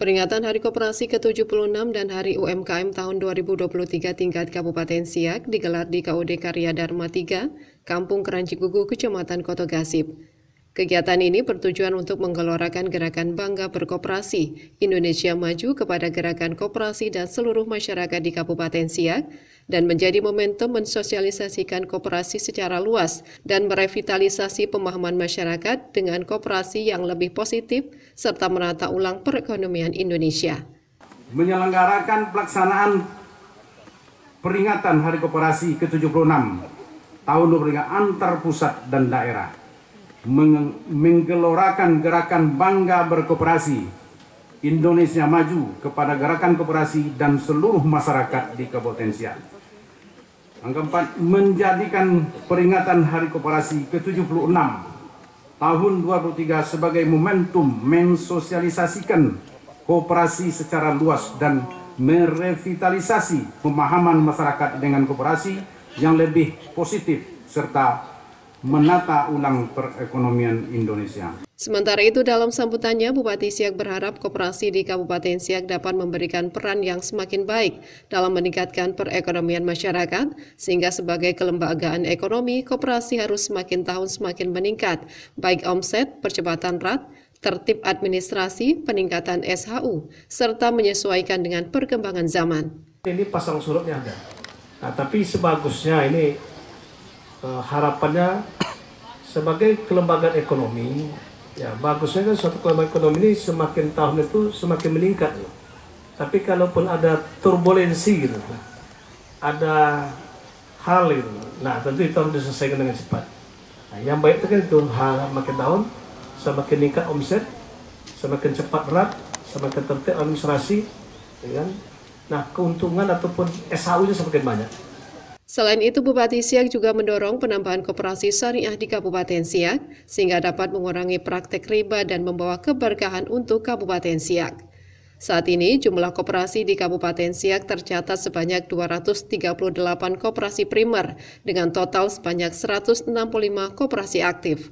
Peringatan Hari Koperasi ke-76 dan Hari UMKM tahun 2023 tingkat Kabupaten Siak digelar di KUD Karya Dharma 3, Kampung Keranji Gugu, Kecamatan Koto Gasip. Kegiatan ini bertujuan untuk menggelorakan gerakan bangga berkooperasi Indonesia Maju kepada gerakan kooperasi dan seluruh masyarakat di Kabupaten Siak dan menjadi momentum mensosialisasikan kooperasi secara luas dan merevitalisasi pemahaman masyarakat dengan kooperasi yang lebih positif serta menata ulang perekonomian Indonesia. Menyelenggarakan pelaksanaan peringatan Hari Kooperasi ke-76 tahun 2023 antar pusat dan daerah menggelorakan gerakan bangga berkooperasi Indonesia maju kepada gerakan kooperasi dan seluruh masyarakat di Kabupaten Siak. Yang keempat, menjadikan peringatan Hari Kooperasi ke-76 tahun 23 sebagai momentum mensosialisasikan kooperasi secara luas dan merevitalisasi pemahaman masyarakat dengan kooperasi yang lebih positif serta menata ulang perekonomian Indonesia. Sementara itu dalam sambutannya Bupati Siak berharap kooperasi di Kabupaten Siak dapat memberikan peran yang semakin baik dalam meningkatkan perekonomian masyarakat sehingga sebagai kelembagaan ekonomi kooperasi harus semakin tahun semakin meningkat baik omset, percepatan rat, tertib administrasi, peningkatan SHU serta menyesuaikan dengan perkembangan zaman. Ini pasang surutnya ada. Nah, tapi sebagusnya ini Eh, harapannya sebagai kelembagaan ekonomi ya bagusnya kan suatu kelembagaan ekonomi ini semakin tahun itu semakin meningkat loh. Ya. tapi kalaupun ada turbulensi gitu ada hal gitu nah tentu itu harus diselesaikan dengan cepat nah, yang baik itu kan itu hal makin tahun semakin meningkat omset semakin cepat berat semakin tertib administrasi ya kan? nah keuntungan ataupun SHU nya semakin banyak Selain itu, Bupati Siak juga mendorong penambahan koperasi syariah di Kabupaten Siak, sehingga dapat mengurangi praktek riba dan membawa keberkahan untuk Kabupaten Siak. Saat ini, jumlah koperasi di Kabupaten Siak tercatat sebanyak 238 koperasi primer, dengan total sebanyak 165 koperasi aktif.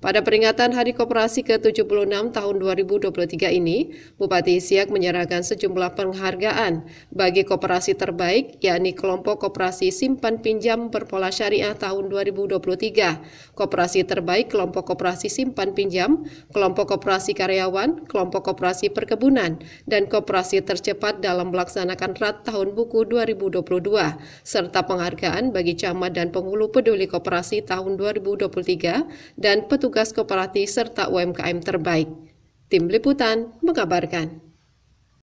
Pada peringatan Hari Koperasi ke-76 tahun 2023 ini, Bupati Siak menyerahkan sejumlah penghargaan bagi koperasi terbaik, yakni kelompok koperasi simpan pinjam berpola syariah tahun 2023, koperasi terbaik kelompok koperasi simpan pinjam, kelompok koperasi karyawan, kelompok koperasi perkebunan, dan koperasi tercepat dalam melaksanakan RAT tahun buku 2022, serta penghargaan bagi camat dan penghulu peduli koperasi tahun 2023 dan petugas Tugas koperasi serta UMKM terbaik. Tim Liputan mengabarkan.